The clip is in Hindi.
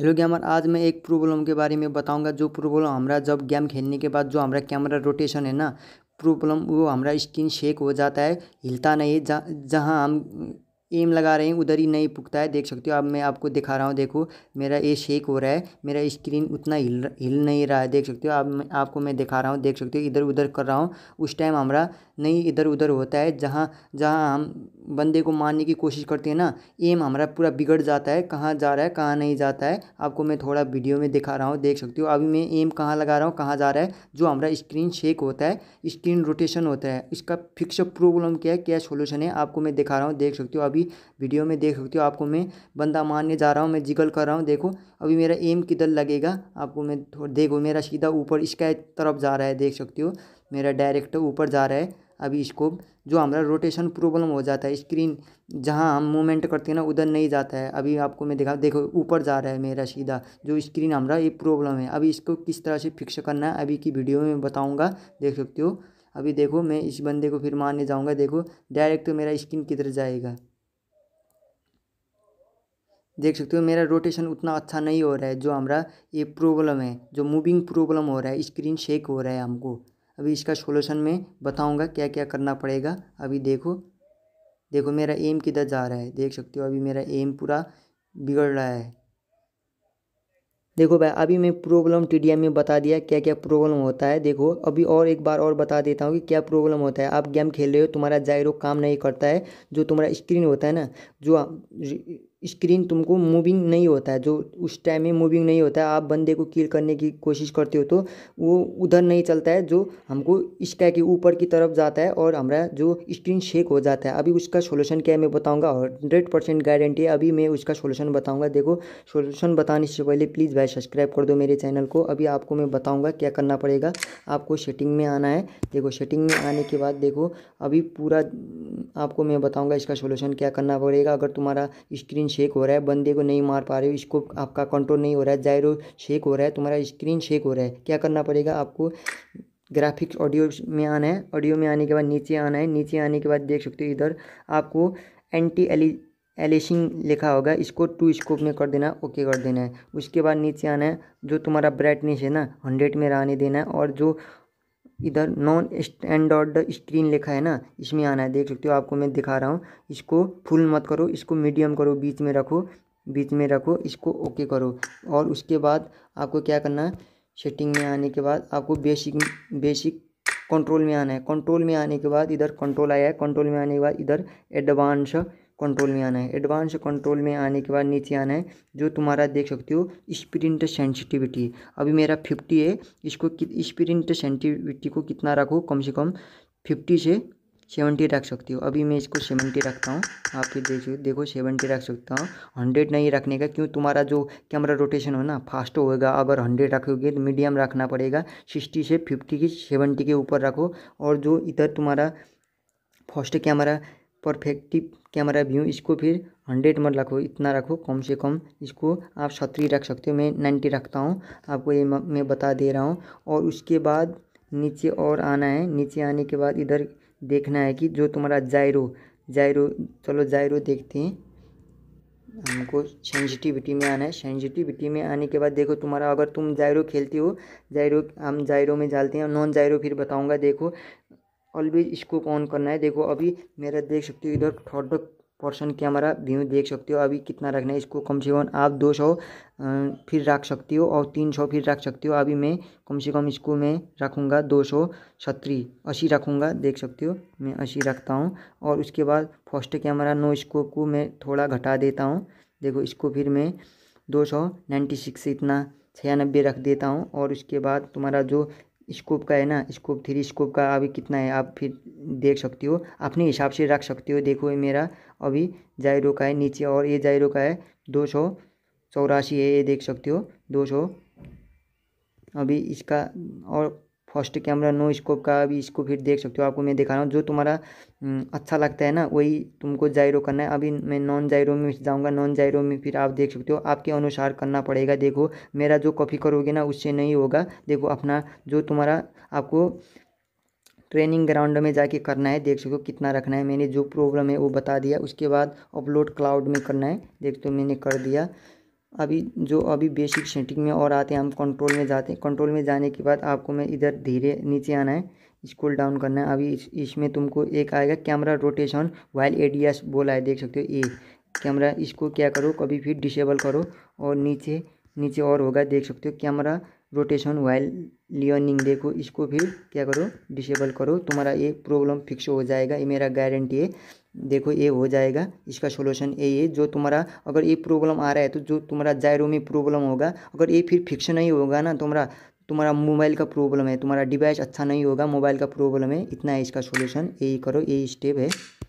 हेलो गेमर आज मैं एक प्रॉब्लम के बारे में बताऊंगा जो प्रॉब्लम हमारा जब गेम खेलने के बाद जो हमारा कैमरा रोटेशन है ना प्रॉब्लम वो हमारा स्क्रीन शेक हो जाता है हिलता नहीं जहां जहाँ हम एम लगा रहे हैं उधर ही नहीं पुखता है देख सकते हो अब मैं आपको दिखा रहा हूँ देखो मेरा ये शेक हो रहा है मेरा स्क्रीन उतना हिल हिल नहीं रहा है देख सकते हो अब आपको मैं दिखा रहा हूँ देख सकते हो इधर उधर कर रहा हूँ उस टाइम हमारा नहीं इधर उधर होता है जहाँ जहाँ हम बंदे को मारने की कोशिश करते हैं ना एम हमारा पूरा बिगड़ जाता है कहाँ जा रहा है कहाँ नहीं जाता है आपको मैं थोड़ा वीडियो में दिखा रहा हूँ देख सकते हो अभी मैं एम कहाँ लगा रहा हूँ कहाँ जा रहा है जो हमारा स्क्रीन शेक होता है स्क्रीन रोटेशन होता है इसका फिक्स प्रॉब्लम क्या है क्या सोल्यूशन है आपको मैं दिखा रहा हूँ देख सकते हो अभी अभी वीडियो में देख सकते हो आपको मैं बंदा मारने जा रहा हूँ मैं जिगल कर रहा हूँ देखो अभी मेरा एम किधर लगेगा आपको मैं देखो मेरा सीधा ऊपर इसका तरफ जा रहा है देख सकती हो मेरा डायरेक्ट ऊपर जा रहा है अभी इसको जो हमारा रोटेशन प्रॉब्लम हो जाता है स्क्रीन जहाँ हम मूवमेंट करते हैं ना उधर नहीं जाता है अभी आपको मैं दिखा देखो ऊपर जा रहा है मेरा सीधा जो स्क्रीन हमारा ये प्रॉब्लम है अभी इसको किस तरह से फिक्स करना है अभी की वीडियो में बताऊँगा देख सकते हो अभी देखो मैं इस बंदे को फिर मारने जाऊँगा देखो डायरेक्ट मेरा स्क्रीन किधर जाएगा देख सकते हो मेरा रोटेशन उतना अच्छा नहीं हो रहा है जो हमारा ये प्रॉब्लम है जो मूविंग प्रॉब्लम हो रहा है स्क्रीन शेक हो रहा है हमको अभी इसका सोल्यूशन में बताऊंगा क्या क्या करना पड़ेगा अभी देखो देखो मेरा एम किधर जा रहा है देख सकते हो अभी मेरा एम पूरा बिगड़ रहा है देखो भाई अभी मैं प्रॉब्लम टी में बता दिया क्या क्या प्रॉब्लम होता है देखो अभी और एक बार और बता देता हूँ कि क्या प्रॉब्लम होता है आप गेम खेल रहे हो तुम्हारा जायरो काम नहीं करता है जो तुम्हारा स्क्रीन होता है ना जो स्क्रीन तुमको मूविंग नहीं होता है जो उस टाइम में मूविंग नहीं होता है आप बंदे को किल करने की कोशिश करते हो तो वो उधर नहीं चलता है जो हमको स्काई के ऊपर की तरफ जाता है और हमारा जो स्क्रीन शेक हो जाता है अभी उसका सोल्यूशन क्या है मैं बताऊँगा हंड्रेड परसेंट गारंटी है अभी मैं उसका सोल्यूशन बताऊँगा देखो सोल्यूशन बताने से पहले प्लीज़ भाई सब्सक्राइब कर दो मेरे चैनल को अभी आपको मैं बताऊँगा क्या करना पड़ेगा आपको सेटिंग में आना है देखो सेटिंग में आने के बाद देखो अभी पूरा आपको मैं बताऊँगा इसका सोल्यूशन क्या करना पड़ेगा अगर तुम्हारा स्क्रीन स्क्रीन शेक हो रहा है बंदे को नहीं मार पा रहे हो इसको आपका कंट्रोल नहीं हो रहा है जायरो शेक हो रहा है तुम्हारा स्क्रीन शेक हो रहा है क्या करना पड़ेगा आपको ग्राफिक्स ऑडियो में आना है ऑडियो में आने के बाद नीचे आना है नीचे आने के बाद देख सकते हो इधर आपको एंटी एलि एलिशिंग लिखा होगा इसको टू स्कोप में कर देना ओके कर देना है उसके बाद नीचे आना है जो तुम्हारा ब्राइटनेस है ना हंड्रेड में रहने देना है और जो इधर नॉन स्टैंडर्ड स्क्रीन लिखा है ना इसमें आना है देख सकते हो आपको मैं दिखा रहा हूँ इसको फुल मत करो इसको मीडियम करो बीच में रखो बीच में रखो इसको ओके करो और उसके बाद आपको क्या करना है सेटिंग में आने के बाद आपको बेसिक बेसिक कंट्रोल में आना है कंट्रोल में आने के बाद इधर कंट्रोल आया है कंट्रोल में आने के बाद इधर एडवांस कंट्रोल में आना है एडवांस कंट्रोल में आने के बाद नीचे आना है जो तुम्हारा देख सकते हो स्प्रिंट सेंसिटिविटी अभी मेरा फिफ्टी है इसको स्प्रिंट सेंसिटिविटी को कितना रखो कम से कम फिफ्टी से सेवेंटी रख सकती हो अभी मैं इसको सेवेंटी रखता हूँ आप फिर देखो देखो सेवेंटी रख सकता हूँ हंड्रेड नहीं रखने का क्यों तुम्हारा जो कैमरा रोटेशन हो ना फास्ट होएगा अगर हंड्रेड रखोगे तो मीडियम रखना पड़ेगा सिक्सटी से फिफ्टी की सेवेंटी के ऊपर रखो और जो इधर तुम्हारा first camera perfective camera view इसको फिर हंड्रेड मत रखो इतना रखो कम से कम इसको आप सत्री रख सकते हो मैं नाइन्टी रखता हूँ आपको ये मैं बता दे रहा हूँ और उसके बाद नीचे और आना है नीचे आने के बाद इधर देखना है कि जो तुम्हारा जायरो जायरो चलो जायरो देखते हैं हमको सेंसिटिविटी में आना है सेंसिटिविटी में आने के बाद देखो तुम्हारा अगर तुम जायरो खेलते हो जायरो हम जायरो में जालते हैं नॉन जायरो फिर बताऊंगा देखो ऑलवेज इसको ऑन करना है देखो अभी मेरा देख सकते हो इधर थर्ड पर्सन कैमरा व्यू देख सकते हो अभी कितना रखना है इसको कम से कम आप दो सौ फिर रख सकते हो और तीन सौ फिर रख सकते हो अभी मैं कम से कम इसको मैं रखूँगा दो सौ छत्री अस्सी रखूँगा देख सकते हो मैं अस्सी रखता हूँ और उसके बाद फर्स्ट कैमरा नो स्कोप को मैं थोड़ा घटा देता हूँ देखो इसको फिर मैं दो सौ नाइन्टी सिक्स इतना छियानबे रख देता हूँ और उसके बाद तुम्हारा जो स्कोप का है ना स्कोप थ्री स्कोप का अभी कितना है आप फिर देख सकती हो अपने हिसाब से रख सकती हो देखो ये मेरा अभी जायरो का है नीचे और ये जायरो का है दो सौ चौरासी है ये देख सकते हो दो सौ अभी इसका और फर्स्ट कैमरा नो स्कोप का अभी इसको फिर देख सकते हो आपको मैं दिखा रहा हूँ जो तुम्हारा अच्छा लगता है ना वही तुमको जायरो करना है अभी मैं नॉन जायरो में जाऊँगा नॉन जायरो में फिर आप देख सकते हो आपके अनुसार करना पड़ेगा देखो मेरा जो कॉपी करोगे ना उससे नहीं होगा देखो अपना जो तुम्हारा आपको ट्रेनिंग ग्राउंड में जाके करना है देख सकते हो कितना रखना है मैंने जो प्रॉब्लम है वो बता दिया उसके बाद अपलोड क्लाउड में करना है देख तो मैंने कर दिया अभी जो अभी बेसिक सेटिंग में और आते हैं हम कंट्रोल में जाते हैं कंट्रोल में जाने के बाद आपको मैं इधर धीरे नीचे आना है स्कूल डाउन करना है अभी इस, इसमें तुमको एक आएगा कैमरा रोटेशन वाइल एडीएस बोला है देख सकते हो ए कैमरा इसको क्या करो कभी फिर डिसेबल करो और नीचे नीचे और होगा देख सकते हो कैमरा रोटेशन वाइल लियनिंग देखो इसको भी क्या करो डिसेबल करो तुम्हारा ये प्रॉब्लम फिक्स हो जाएगा ये मेरा गारंटी है देखो ये हो जाएगा इसका सोल्यूशन ये है जो तुम्हारा अगर ये प्रॉब्लम आ रहा है तो जो तुम्हारा जायरो में प्रॉब्लम होगा अगर ये फिर फिक्स नहीं होगा ना तुम्हारा तुम्हारा मोबाइल का प्रॉब्लम है तुम्हारा डिवाइस अच्छा नहीं होगा मोबाइल का प्रॉब्लम है इतना है इसका सोल्यूशन यही करो यही स्टेप है